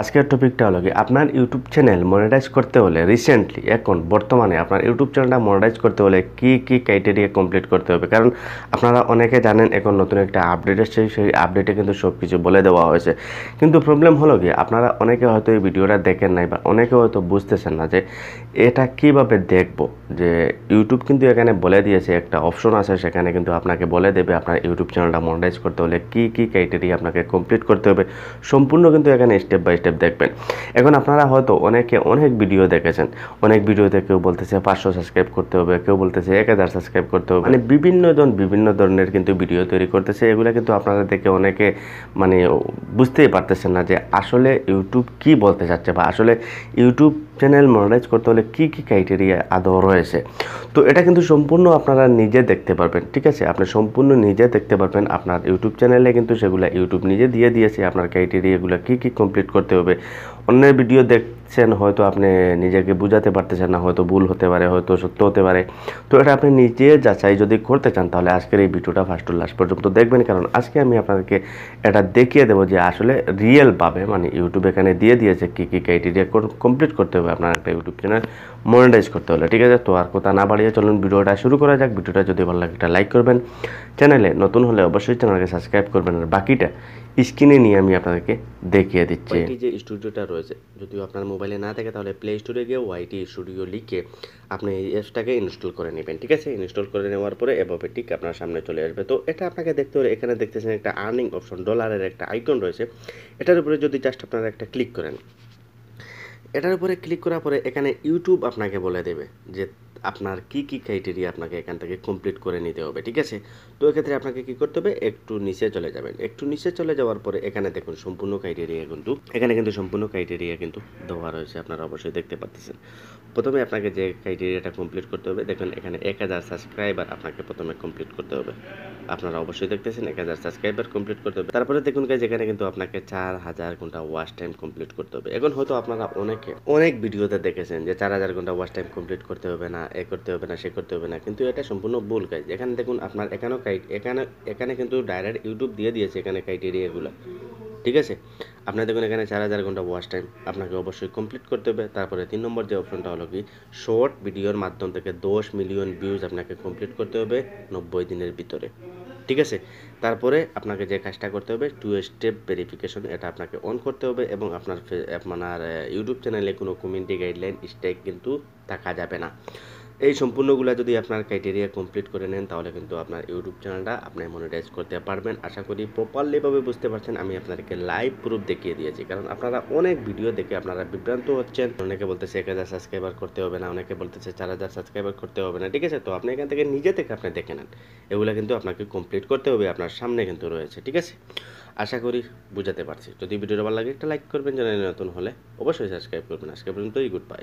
আজকের টপিকটা হলো কি আপনার ইউটিউব চ্যানেল মনিটাইজ করতে হলে রিসেন্টলি এখন বর্তমানে আপনার ইউটিউব চ্যানেলটা মনিটাইজ করতে হলে কি কি ক্রাইটেরিয়া কমপ্লিট করতে হবে কারণ আপনারা অনেকে জানেন এখন নতুন একটা আপডেট এসেছে সেই আপডেটে কিন্তু সব কিছু বলে দেওয়া হয়েছে কিন্তু প্রবলেম হলো কি আপনারা অনেকে হয়তো এই ভিডিওটা দেখেন নাই বা অনেকে হয়তো বুঝতেছেন না যে এটা কিভাবে দেখব যে ইউটিউব কিন্তু এখানে বলে দিয়েছে একটা অপশন আছে সেখানে কিন্তু আপনাকে বলে দেবে আপনার ইউটিউব চ্যানেলটা মনিটাইজ করতে হলে কি কি ক্রাইটেরিয়া আপনাকে কমপ্লিট করতে হবে সম্পূর্ণ কিন্তু এখানে স্টেপ বাই স্টেপ দেখবেন এখন আপনারা হয়তো অনেকে অনেক ভিডিও দেখেছেন অনেক ভিডিওতে কেউ বলতেছে পাঁচশো সাবস্ক্রাইব করতে হবে কেউ বলতেছে এক হাজার সাবস্ক্রাইব করতে হবে মানে বিভিন্ন জন বিভিন্ন ধরনের কিন্তু ভিডিও তৈরি করতেছে এগুলো কিন্তু আপনারা দেখে অনেকে মানে বুঝতেই পারতেছেন না যে আসলে ইউটিউব কি বলতে চাচ্ছে বা আসলে ইউটিউব চ্যানেল মনিটাইজ করতে হলে কী কী ক্রাইটেরিয়া আদৌ রয়েছে তো এটা কিন্তু সম্পূর্ণ আপনারা নিজে দেখতে পারবেন ঠিক আছে আপনি সম্পূর্ণ নিজে দেখতে পারবেন আপনার ইউটিউব চ্যানেলে কিন্তু সেগুলো ইউটিউব নিজে দিয়ে দিয়েছে আপনার ক্রাইটেরিয়াগুলো কী কী কমপ্লিট করতে করতে হবে অন্যের ভিডিও দেখছেন হয়তো আপনি নিজেকে বুঝাতে পারতেছেন না হয়তো ভুল হতে পারে হয়তো সত্য হতে পারে তো এটা আপনি নিজে যাচাই যদি করতে চান তাহলে আজকের এই ভিডিওটা ফার্স্ট টু লাস্ট পর্যন্ত দেখবেন কারণ আজকে আমি আপনাদেরকে এটা দেখিয়ে দেবো যে আসলে রিয়েলভাবে মানে ইউটিউব এখানে দিয়ে দিয়েছে কী কী ক্রাইটেরিয়া কমপ্লিট করতে হবে আপনার একটা ইউটিউব চ্যানেল মনিটাইজ করতে হলে ঠিক আছে তো আর কথা না বাড়িয়ে চলুন ভিডিওটা শুরু করা যাক ভিডিওটা যদি ভালো লাগে একটা লাইক করবেন চ্যানেলে নতুন হলে অবশ্যই চ্যানেলকে সাবস্ক্রাইব করবেন আর বাকিটা স্ক্রিনে নিয়ে আমি আপনাদেরকে দেখিয়ে দিচ্ছি ওয়াইটি যে স্টুডিওটা রয়েছে যদিও আপনার মোবাইলে না থাকে তাহলে প্লে স্টোরে গিয়ে ওয়াইটি স্টুডিও লিখে আপনি এই অ্যাপসটাকে ইনস্টল করে নেবেন ঠিক আছে ইনস্টল করে নেওয়ার পরে এভাবে ঠিক আপনার সামনে চলে আসবে তো এটা আপনাকে দেখতে হলে এখানে দেখতেছেন একটা আর্নিং অপশন ডলারের একটা আইকন রয়েছে এটার উপরে যদি জাস্ট আপনারা একটা ক্লিক করেন এটার উপরে ক্লিক করার পরে এখানে ইউটিউব আপনাকে বলে দেবে যে আপনার কি কি ক্রাইটেরিয়া আপনাকে এখান থেকে কমপ্লিট করে নিতে হবে ঠিক আছে তো এক্ষেত্রে আপনাকে কি করতে হবে একটু নিচে চলে যাবেন একটু নিচে চলে যাওয়ার পরে এখানে দেখুন সম্পূর্ণ ক্রাইটেরিয়া কিন্তু এখানে কিন্তু সম্পূর্ণ ক্রাইটেরিয়া কিন্তু দেওয়া রয়েছে আপনারা অবশ্যই দেখতে পাচ্ছেন প্রথমে আপনাকে যে ক্রাইটেরিয়াটা কমপ্লিট করতে হবে দেখুন এখানে এক হাজার সাবস্ক্রাইবার আপনাকে প্রথমে কমপ্লিট করতে হবে আপনারা অবশ্যই দেখতেছেন এক হাজার সাবস্ক্রাইবার কমপ্লিট করতে হবে তারপরে দেখুন কাজ এখানে কিন্তু আপনাকে চার হাজার ঘন্টা ওয়াশ টাইম কমপ্লিট করতে হবে এখন হয়তো আপনারা অনেক অনেকে অনেক ভিডিওতে দেখেছেন যে চার হাজার ঘন্টা ওয়াচ টাইম কমপ্লিট করতে হবে না এ করতে হবে না সে করতে হবে না কিন্তু এটা সম্পূর্ণ ভুল কাজ এখানে দেখুন আপনার এখানেও এখানে এখানে কিন্তু ডাইরেক্ট ইউটিউব দিয়ে দিয়েছে এখানে ক্রাইটেরিয়াগুলো ঠিক আছে আপনার দেখুন এখানে চার হাজার ঘন্টা ওয়াচ টাইম আপনাকে অবশ্যই কমপ্লিট করতে হবে তারপরে তিন নম্বর যে অপশনটা হলো কি শর্ট ভিডিওর মাধ্যম থেকে দশ মিলিয়ন ভিউজ আপনাকে কমপ্লিট করতে হবে নব্বই দিনের ভিতরে ঠিক আছে তারপরে আপনাকে যে কাজটা করতে হবে টু স্টেপ ভেরিফিকেশন এটা আপনাকে অন করতে হবে এবং আপনার আপনার ইউটিউব চ্যানেলে কোনো কমিউনিটি গাইডলাইন স্ট্যাক কিন্তু থাকা যাবে না এই সম্পূর্ণগুলো যদি আপনার ক্রাইটেরিয়া কমপ্লিট করে নেন তাহলে কিন্তু আপনার ইউটিউব চ্যানেলটা আপনি মনিটাইজ করতে পারবেন আশা করি প্রপারলিভাবে বুঝতে পারছেন আমি আপনাদেরকে লাইভ প্রুফ দেখিয়ে দিয়েছি কারণ আপনারা অনেক ভিডিও দেখে আপনারা বিভ্রান্ত হচ্ছেন অনেকে বলতেছে এক হাজার সাবস্ক্রাইবার করতে হবে না অনেকে বলতেছে চার হাজার সাবস্ক্রাইবার করতে হবে না ঠিক আছে তো আপনি এখান থেকে নিজে থেকে আপনি দেখে নেন এগুলো কিন্তু আপনাকে কমপ্লিট করতে হবে আপনার সামনে কিন্তু রয়েছে ঠিক আছে আশা করি বুঝাতে পারছি যদি ভিডিওটা ভালো লাগে একটা লাইক করবেন চ্যানেলে নতুন হলে অবশ্যই সাবস্ক্রাইব করবেন আজকে পর্যন্তই গুড বাই